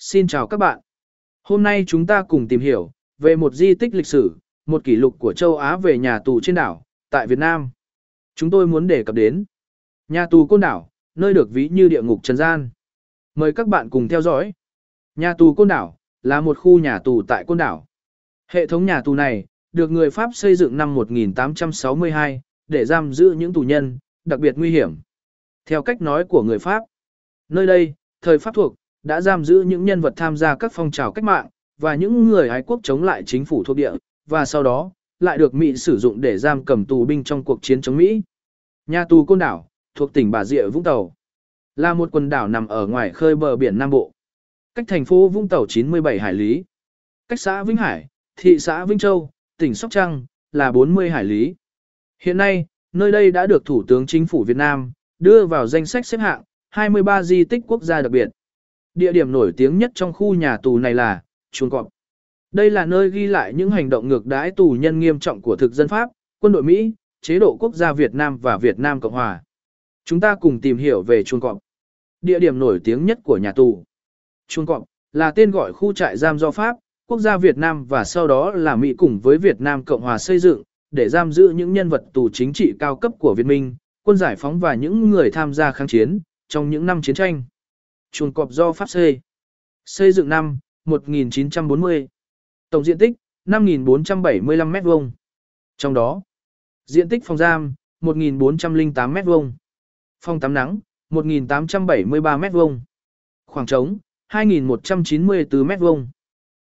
Xin chào các bạn. Hôm nay chúng ta cùng tìm hiểu về một di tích lịch sử, một kỷ lục của châu Á về nhà tù trên đảo, tại Việt Nam. Chúng tôi muốn đề cập đến nhà tù Côn Đảo, nơi được ví như địa ngục trần gian. Mời các bạn cùng theo dõi. Nhà tù Côn Đảo là một khu nhà tù tại Côn Đảo. Hệ thống nhà tù này được người Pháp xây dựng năm 1862 để giam giữ những tù nhân, đặc biệt nguy hiểm. Theo cách nói của người Pháp, nơi đây, thời Pháp thuộc, đã giam giữ những nhân vật tham gia các phong trào cách mạng, và những người Ái quốc chống lại chính phủ thuộc địa, và sau đó, lại được Mỹ sử dụng để giam cầm tù binh trong cuộc chiến chống Mỹ. Nhà tù Côn Đảo, thuộc tỉnh Bà Rịa Vũng Tàu, là một quần đảo nằm ở ngoài khơi bờ biển Nam Bộ, cách thành phố Vũng Tàu 97 hải lý, cách xã Vĩnh Hải, thị xã Vĩnh Châu, tỉnh Sóc Trăng, là 40 hải lý. Hiện nay, nơi đây đã được Thủ tướng Chính phủ Việt Nam đưa vào danh sách xếp hạng 23 di tích quốc gia đặc biệt. Địa điểm nổi tiếng nhất trong khu nhà tù này là chuồng cọp. Đây là nơi ghi lại những hành động ngược đãi tù nhân nghiêm trọng của thực dân Pháp, quân đội Mỹ, chế độ quốc gia Việt Nam và Việt Nam Cộng Hòa. Chúng ta cùng tìm hiểu về chuồng cọp. Địa điểm nổi tiếng nhất của nhà tù. Chuồng cọp là tên gọi khu trại giam do Pháp, quốc gia Việt Nam và sau đó là Mỹ cùng với Việt Nam Cộng Hòa xây dựng, để giam giữ những nhân vật tù chính trị cao cấp của Việt Minh, quân giải phóng và những người tham gia kháng chiến trong những năm chiến tranh chuồng cọp do Pháp xây. Xây dựng năm 1940. Tổng diện tích 5.475 m2. Trong đó, diện tích phòng giam 1.408 m2. Phòng tắm nắng 1.873 m2. Khoảng trống 2.194 m2.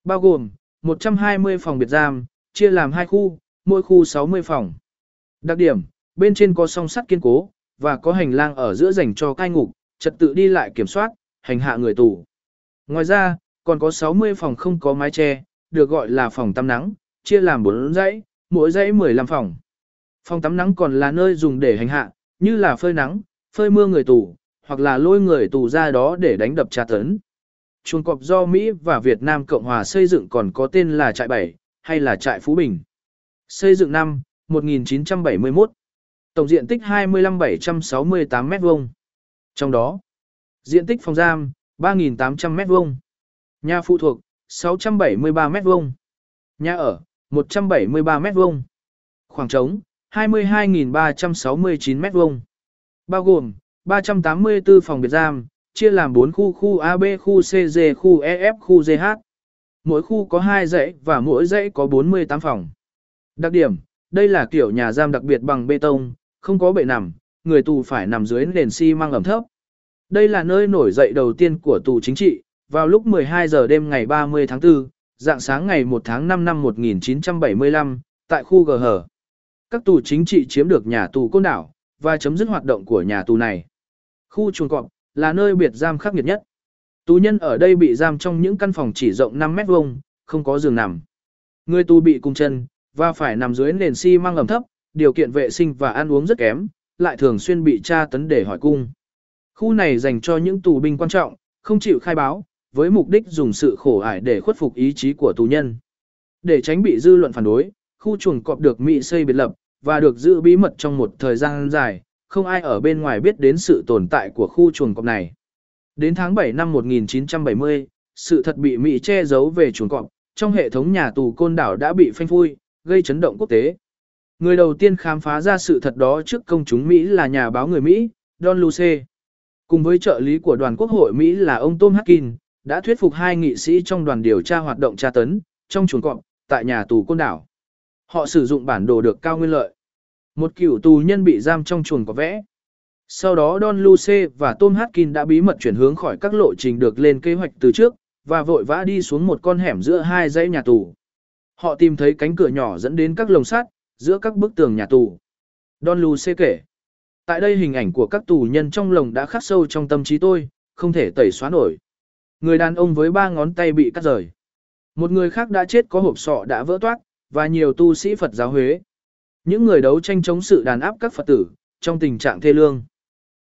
Bao gồm 120 phòng biệt giam, chia làm hai khu, mỗi khu 60 phòng. Đặc điểm, bên trên có song sắt kiên cố, và có hành lang ở giữa dành cho cai ngục, trật tự đi lại kiểm soát, hành hạ người tù. Ngoài ra, còn có 60 phòng không có mái che, được gọi là phòng tắm nắng, chia làm 4 dãy, mỗi dãy 15 phòng. Phòng tắm nắng còn là nơi dùng để hành hạ, như là phơi nắng, phơi mưa người tù, hoặc là lôi người tù ra đó để đánh đập tra tấn. Chuồng cọp do Mỹ và Việt Nam Cộng Hòa xây dựng còn có tên là trại 7, hay là trại Phú Bình. Xây dựng năm 1971. Tổng diện tích 25.768 m2. Trong đó, Diện tích phòng giam, 3.800 m2. Nhà phụ thuộc, 673 m2. Nhà ở, 173 m2. Khoảng trống, 22.369 m2. Bao gồm, 384 phòng biệt giam, chia làm 4 khu khu AB, khu CG, khu EF, khu GH. Mỗi khu có 2 dãy và mỗi dãy có 48 phòng. Đặc điểm, đây là kiểu nhà giam đặc biệt bằng bê tông, không có bệ nằm, người tù phải nằm dưới nền xi măng ẩm thấp. Đây là nơi nổi dậy đầu tiên của tù chính trị, vào lúc 12 giờ đêm ngày 30 tháng 4, dạng sáng ngày 1 tháng 5 năm 1975, tại khu G Hở. Các tù chính trị chiếm được nhà tù Côn Đảo và chấm dứt hoạt động của nhà tù này. Khu chuồng cọp là nơi biệt giam khắc nghiệt nhất. Tù nhân ở đây bị giam trong những căn phòng chỉ rộng 5 mét vuông, không có giường nằm. Người tù bị cung chân và phải nằm dưới nền xi si măng ẩm thấp, điều kiện vệ sinh và ăn uống rất kém, lại thường xuyên bị tra tấn để hỏi cung. Khu này dành cho những tù binh quan trọng, không chịu khai báo, với mục đích dùng sự khổ ải để khuất phục ý chí của tù nhân. Để tránh bị dư luận phản đối, khu chuồng cọp được Mỹ xây biệt lập và được giữ bí mật trong một thời gian dài, không ai ở bên ngoài biết đến sự tồn tại của khu chuồng cọp này. Đến tháng 7 năm 1970, sự thật bị Mỹ che giấu về chuồng cọp, trong hệ thống nhà tù côn đảo đã bị phanh phui, gây chấn động quốc tế. Người đầu tiên khám phá ra sự thật đó trước công chúng Mỹ là nhà báo người Mỹ, Don Luce. Cùng với trợ lý của đoàn quốc hội Mỹ là ông Tom Harkin, đã thuyết phục hai nghị sĩ trong đoàn điều tra hoạt động tra tấn, trong chuồng cọp, tại nhà tù côn đảo. Họ sử dụng bản đồ được cao nguyên lợi. Một cựu tù nhân bị giam trong chuồng có vẽ. Sau đó Don Luce và Tom Harkin đã bí mật chuyển hướng khỏi các lộ trình được lên kế hoạch từ trước, và vội vã đi xuống một con hẻm giữa hai dãy nhà tù. Họ tìm thấy cánh cửa nhỏ dẫn đến các lồng sắt, giữa các bức tường nhà tù. Don Luce kể. Tại đây hình ảnh của các tù nhân trong lồng đã khắc sâu trong tâm trí tôi, không thể tẩy xóa nổi. Người đàn ông với ba ngón tay bị cắt rời. Một người khác đã chết có hộp sọ đã vỡ toát, và nhiều tu sĩ Phật giáo Huế. Những người đấu tranh chống sự đàn áp các Phật tử, trong tình trạng thê lương.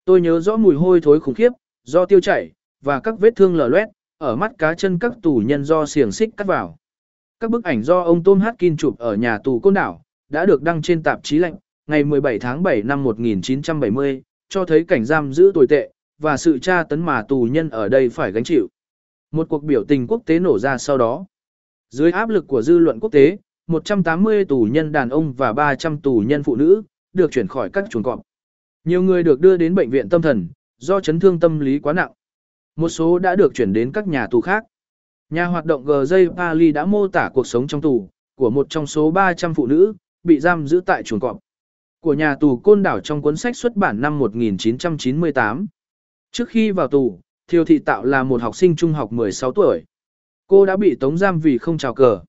Tôi nhớ rõ mùi hôi thối khủng khiếp, do tiêu chảy, và các vết thương lở loét, ở mắt cá chân các tù nhân do xiềng xích cắt vào. Các bức ảnh do ông Tom Harkin chụp ở nhà tù Côn Đảo, đã được đăng trên tạp chí lạnh, ngày 17 tháng 7 năm 1970, cho thấy cảnh giam giữ tồi tệ, và sự tra tấn mà tù nhân ở đây phải gánh chịu. Một cuộc biểu tình quốc tế nổ ra sau đó. Dưới áp lực của dư luận quốc tế, 180 tù nhân đàn ông và 300 tù nhân phụ nữ được chuyển khỏi các chuồng cọp. Nhiều người được đưa đến bệnh viện tâm thần do chấn thương tâm lý quá nặng. Một số đã được chuyển đến các nhà tù khác. Nhà hoạt động GJ Pali đã mô tả cuộc sống trong tù của một trong số 300 phụ nữ bị giam giữ tại chuồng cọp. Của nhà tù côn đảo trong cuốn sách xuất bản năm 1998. Trước khi vào tù, Thiều Thị Tạo là một học sinh trung học 16 tuổi. Cô đã bị tống giam vì không chào cờ.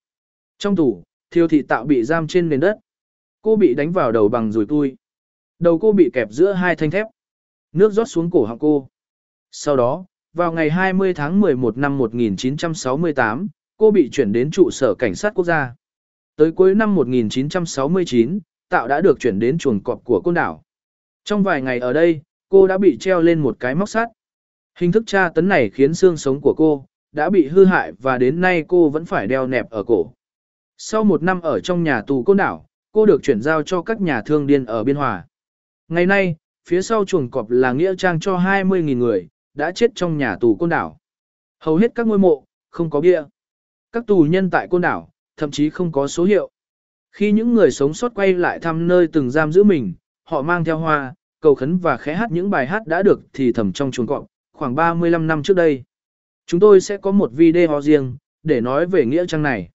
Trong tù, Thiều Thị Tạo bị giam trên nền đất. Cô bị đánh vào đầu bằng rùi tui. Đầu cô bị kẹp giữa hai thanh thép. Nước rót xuống cổ họng cô. Sau đó, vào ngày 20 tháng 11 năm 1968, cô bị chuyển đến trụ sở cảnh sát quốc gia. Tới cuối năm 1969, tạo đã được chuyển đến chuồng cọp của côn đảo. Trong vài ngày ở đây, cô đã bị treo lên một cái móc sắt. Hình thức tra tấn này khiến xương sống của cô đã bị hư hại và đến nay cô vẫn phải đeo nẹp ở cổ. Sau một năm ở trong nhà tù côn đảo, cô được chuyển giao cho các nhà thương điên ở Biên Hòa. Ngày nay, phía sau chuồng cọp là nghĩa trang cho 20.000 người, đã chết trong nhà tù côn đảo. Hầu hết các ngôi mộ, không có bia. Các tù nhân tại côn đảo, thậm chí không có số hiệu. Khi những người sống sót quay lại thăm nơi từng giam giữ mình, họ mang theo hoa, cầu khấn và khẽ hát những bài hát đã được thì thầm trong chuồng cọp, khoảng 35 năm trước đây. Chúng tôi sẽ có một video riêng, để nói về nghĩa trang này.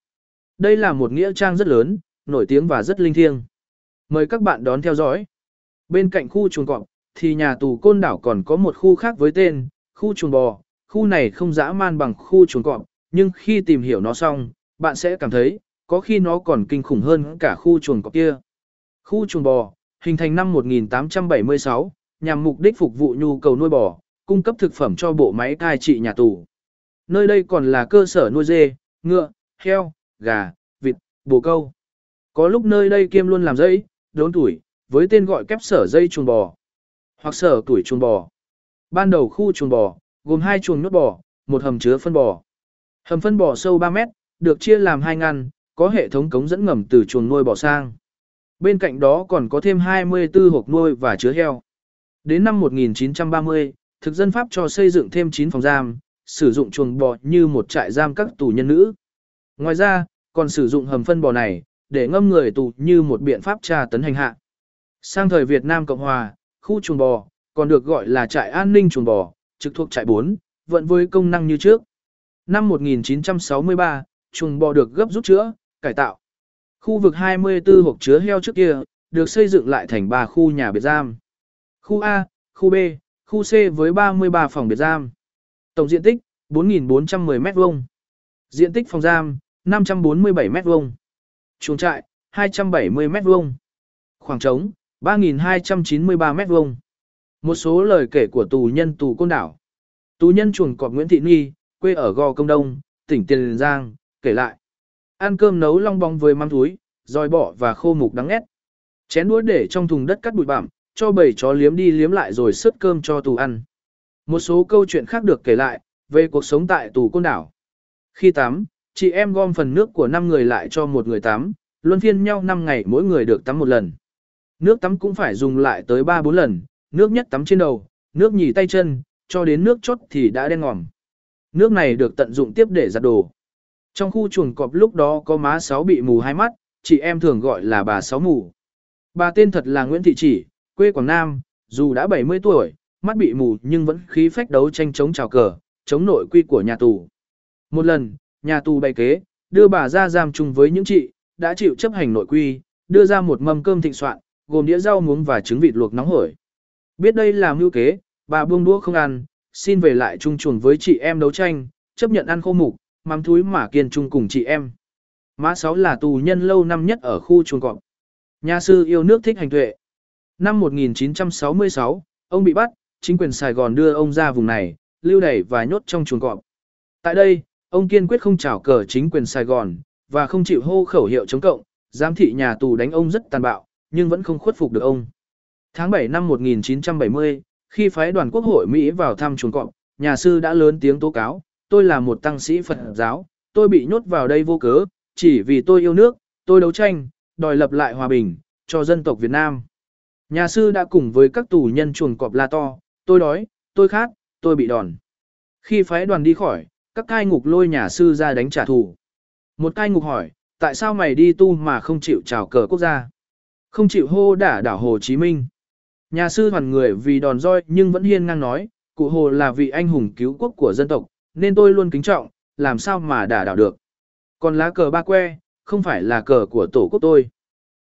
Đây là một nghĩa trang rất lớn, nổi tiếng và rất linh thiêng. Mời các bạn đón theo dõi. Bên cạnh khu chuồng cọp, thì nhà tù côn đảo còn có một khu khác với tên, khu chuồng bò. Khu này không dã man bằng khu chuồng cọp, nhưng khi tìm hiểu nó xong, bạn sẽ cảm thấy, có khi nó còn kinh khủng hơn cả khu chuồng cọp kia. Khu chuồng bò, hình thành năm 1876, nhằm mục đích phục vụ nhu cầu nuôi bò, cung cấp thực phẩm cho bộ máy cai trị nhà tù. Nơi đây còn là cơ sở nuôi dê, ngựa, heo, gà, vịt, bồ câu. Có lúc nơi đây kiêm luôn làm dây, đốn tuổi, với tên gọi kép sở dây chuồng bò, hoặc sở tuổi chuồng bò. Ban đầu khu chuồng bò, gồm hai chuồng nhốt bò, một hầm chứa phân bò. Hầm phân bò sâu 3 mét, được chia làm hai ngăn, có hệ thống cống dẫn ngầm từ chuồng nuôi bỏ sang. Bên cạnh đó còn có thêm 24 hộp nuôi và chứa heo. Đến năm 1930, thực dân Pháp cho xây dựng thêm 9 phòng giam, sử dụng chuồng bò như một trại giam các tù nhân nữ. Ngoài ra, còn sử dụng hầm phân bò này, để ngâm người tù như một biện pháp tra tấn hành hạ. Sang thời Việt Nam Cộng Hòa, khu chuồng bò, còn được gọi là trại an ninh chuồng bò, trực thuộc trại 4, vận với công năng như trước. Năm 1963, chuồng bò được gấp rút chữa, cải tạo. Khu vực 24 hộp chứa heo trước kia, được xây dựng lại thành 3 khu nhà biệt giam. Khu A, khu B, khu C với 33 phòng biệt giam. Tổng diện tích 4.410 m2. Diện tích phòng giam 547 m2. Chuồng trại 270 m2. Khoảng trống 3.293 m2. Một số lời kể của tù nhân tù côn đảo. Tù nhân chuồng cọp Nguyễn Thị Nhi, quê ở Gò Công Đông, tỉnh Tiền Giang, kể lại. Ăn cơm nấu long bong với mắm túi, dòi bỏ và khô mục đắng ngắt. Chén đũa để trong thùng đất cắt bụi bặm, cho bầy chó liếm đi liếm lại rồi sớt cơm cho tù ăn. Một số câu chuyện khác được kể lại về cuộc sống tại tù côn đảo. Khi tắm, chị em gom phần nước của 5 người lại cho một người tắm, luân phiên nhau 5 ngày mỗi người được tắm một lần. Nước tắm cũng phải dùng lại tới 3-4 lần, nước nhất tắm trên đầu, nước nhì tay chân, cho đến nước chốt thì đã đen ngòm. Nước này được tận dụng tiếp để giặt đồ. Trong khu chuồng cọp lúc đó có má sáu bị mù hai mắt, chị em thường gọi là bà sáu mù. Bà tên thật là Nguyễn Thị Chỉ, quê Quảng Nam, dù đã 70 tuổi, mắt bị mù nhưng vẫn khí phách đấu tranh chống trào cờ, chống nội quy của nhà tù. Một lần, nhà tù bày kế, đưa bà ra giam chung với những chị, đã chịu chấp hành nội quy, đưa ra một mâm cơm thịnh soạn, gồm đĩa rau muống và trứng vịt luộc nóng hổi. Biết đây là mưu kế, bà buông đũa không ăn, xin về lại chung chuồng với chị em đấu tranh, chấp nhận ăn khô mục, mắm thúi mà kiên trung cùng chị em. Mã Sáu là tù nhân lâu năm nhất ở khu chuồng cọp. Nhà sư yêu nước thích hành tuệ. Năm 1966, ông bị bắt, chính quyền Sài Gòn đưa ông ra vùng này, lưu đẩy và nhốt trong chuồng cọp. Tại đây, ông kiên quyết không trảo cờ chính quyền Sài Gòn, và không chịu hô khẩu hiệu chống cộng, giám thị nhà tù đánh ông rất tàn bạo, nhưng vẫn không khuất phục được ông. Tháng 7 năm 1970, khi phái đoàn quốc hội Mỹ vào thăm chuồng cọp, nhà sư đã lớn tiếng tố cáo, tôi là một tăng sĩ Phật giáo, tôi bị nhốt vào đây vô cớ, chỉ vì tôi yêu nước, tôi đấu tranh, đòi lập lại hòa bình, cho dân tộc Việt Nam. Nhà sư đã cùng với các tù nhân chuồng cọp la to, tôi đói, tôi khát, tôi bị đòn. Khi phái đoàn đi khỏi, các cai ngục lôi nhà sư ra đánh trả thù. Một cai ngục hỏi, tại sao mày đi tu mà không chịu chào cờ quốc gia? Không chịu hô đả đảo Hồ Chí Minh. Nhà sư hoàn người vì đòn roi nhưng vẫn hiên ngang nói, cụ Hồ là vị anh hùng cứu quốc của dân tộc, nên tôi luôn kính trọng, làm sao mà đả đảo được. Còn lá cờ ba que, không phải là cờ của tổ quốc tôi.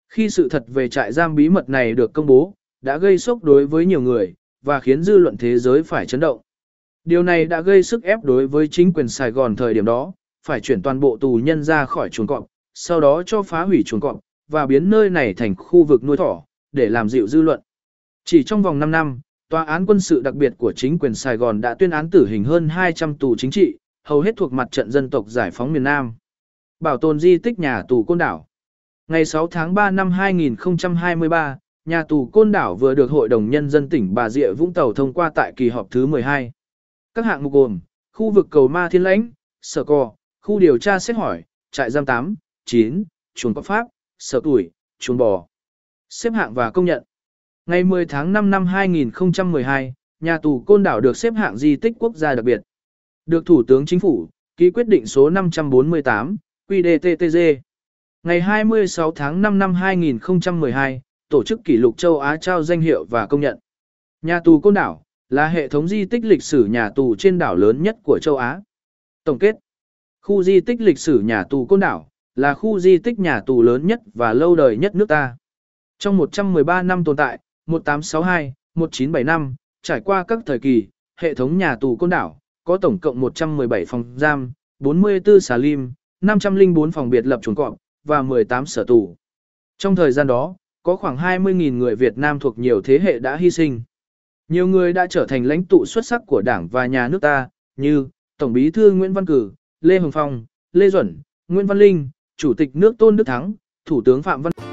Khi sự thật về trại giam bí mật này được công bố, đã gây sốc đối với nhiều người, và khiến dư luận thế giới phải chấn động. Điều này đã gây sức ép đối với chính quyền Sài Gòn thời điểm đó, phải chuyển toàn bộ tù nhân ra khỏi chuồng cọp, sau đó cho phá hủy chuồng cọp, và biến nơi này thành khu vực nuôi thỏ, để làm dịu dư luận. Chỉ trong vòng 5 năm, Tòa án quân sự đặc biệt của chính quyền Sài Gòn đã tuyên án tử hình hơn 200 tù chính trị, hầu hết thuộc mặt trận dân tộc giải phóng miền Nam. Bảo tồn di tích nhà tù Côn Đảo. Ngày 6 tháng 3 năm 2023, nhà tù Côn Đảo vừa được Hội đồng Nhân dân tỉnh Bà Rịa Vũng Tàu thông qua tại kỳ họp thứ 12. Các hạng mục gồm, khu vực cầu Ma Thiên Lãnh, Sở Cò, khu điều tra xét hỏi, trại giam 8, 9, chuồng có pháp, sở tuổi, chuồng bò. Xếp hạng và công nhận. Ngày 10 tháng 5 năm 2012, nhà tù Côn Đảo được xếp hạng di tích quốc gia đặc biệt. Được Thủ tướng Chính phủ, ký quyết định số 548, QĐTTG. Ngày 26 tháng 5 năm 2012, tổ chức kỷ lục châu Á trao danh hiệu và công nhận. Nhà tù Côn Đảo là hệ thống di tích lịch sử nhà tù trên đảo lớn nhất của châu Á. Tổng kết Khu di tích lịch sử nhà tù Côn Đảo là khu di tích nhà tù lớn nhất và lâu đời nhất nước ta. Trong 113 năm tồn tại, 1862, 1975, trải qua các thời kỳ, hệ thống nhà tù côn đảo, có tổng cộng 117 phòng giam, 44 xà lim, 504 phòng biệt lập chuồng cọp và 18 sở tù. Trong thời gian đó, có khoảng 20.000 người Việt Nam thuộc nhiều thế hệ đã hy sinh. Nhiều người đã trở thành lãnh tụ xuất sắc của Đảng và nhà nước ta, như Tổng Bí thư Nguyễn Văn Cử, Lê Hồng Phong, Lê Duẩn, Nguyễn Văn Linh, Chủ tịch nước Tôn Đức Thắng, Thủ tướng Phạm Văn